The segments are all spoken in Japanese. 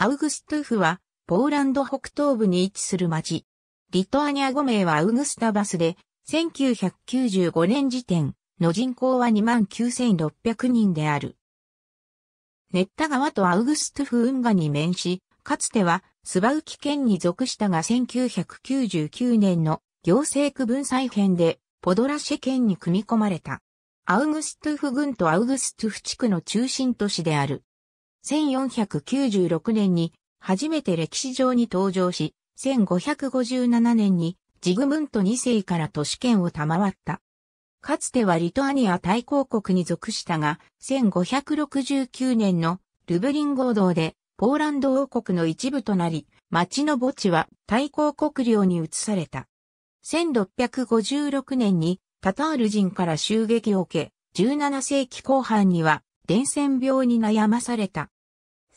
アウグストゥフは、ポーランド北東部に位置する町。リトアニア語名はアウグスタバスで、1995年時点の人口は29,600人である。ネッタ川とアウグストゥフ運河に面し、かつてはスバウキ県に属したが1999年の行政区分再編でポドラシェ県に組み込まれた。アウグストゥフ郡とアウグストゥフ地区の中心都市である。1496年に初めて歴史上に登場し、1557年にジグムント2世から都市圏を賜った。かつてはリトアニア大公国に属したが、1569年のルブリン合同でポーランド王国の一部となり、町の墓地は大公国領に移された。1656年にタタール人から襲撃を受け、17世紀後半には伝染病に悩まされた。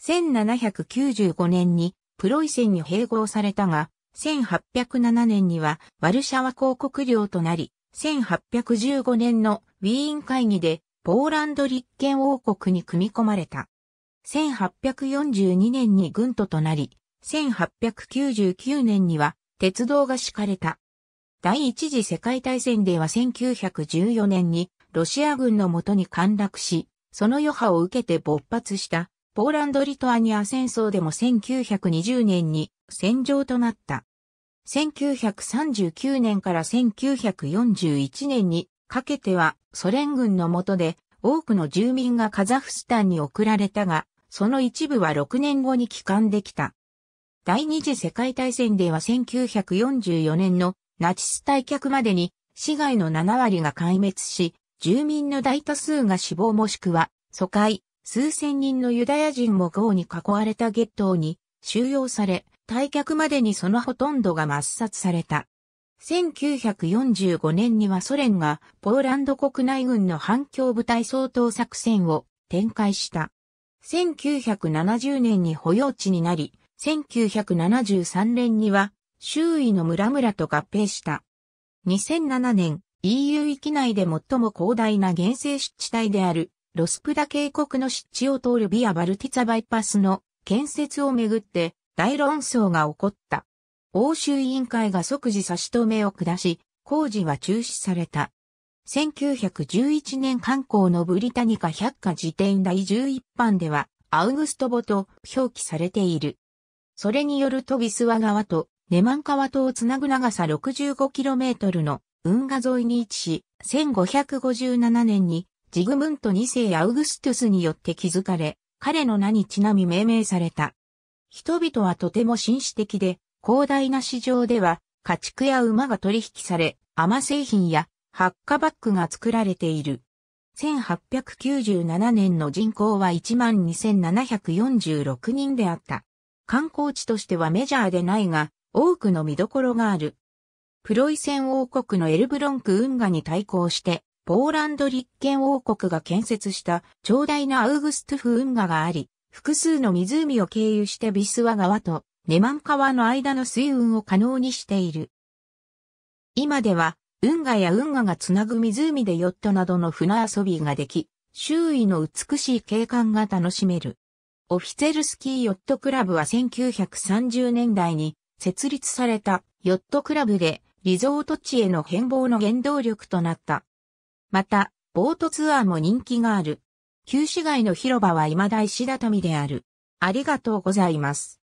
1795年にプロイセンに併合されたが、1807年にはワルシャワ公国領となり、1815年のウィーン会議でポーランド立憲王国に組み込まれた。1842年に軍都となり、1899年には鉄道が敷かれた。第一次世界大戦では1914年にロシア軍のもとに陥落し、その余波を受けて勃発したポーランド・リトアニア戦争でも1920年に戦場となった。1939年から1941年にかけてはソ連軍の下で多くの住民がカザフスタンに送られたが、その一部は6年後に帰還できた。第二次世界大戦では1944年のナチス退却までに市外の7割が壊滅し、住民の大多数が死亡もしくは、疎開、数千人のユダヤ人も豪に囲われたゲットーに収容され、退却までにそのほとんどが抹殺された。1945年にはソ連がポーランド国内軍の反響部隊相当作戦を展開した。1970年に保養地になり、1973年には周囲の村々と合併した。2007年、EU 域内で最も広大な原生湿地帯であるロスプダ渓谷の湿地を通るビア・バルティツァバイパスの建設をめぐって大論争が起こった。欧州委員会が即時差し止めを下し、工事は中止された。1911年観光のブリタニカ百科辞典第11版では、アウグストボと表記されている。それによるトビスワ川とネマン川とをつなぐ長さ 65km の運河沿いに位置し、1557年にジグムント2世アウグストゥスによって築かれ、彼の名にちなみ命名された。人々はとても紳士的で、広大な市場では、家畜や馬が取引され、甘製品やハッカバッグが作られている。1897年の人口は12,746人であった。観光地としてはメジャーでないが、多くの見どころがある。プロイセン王国のエルブロンク運河に対抗して、ポーランド立憲王国が建設した長大なアウグストゥフ運河があり、複数の湖を経由してビスワ川とネマン川の間の水運を可能にしている。今では、運河や運河がつなぐ湖でヨットなどの船遊びができ、周囲の美しい景観が楽しめる。オフィツェルスキーヨットクラブは1930年代に設立されたヨットクラブでリゾート地への変貌の原動力となった。また、ボートツアーも人気がある。旧市街の広場は未だ石畳である。ありがとうございます。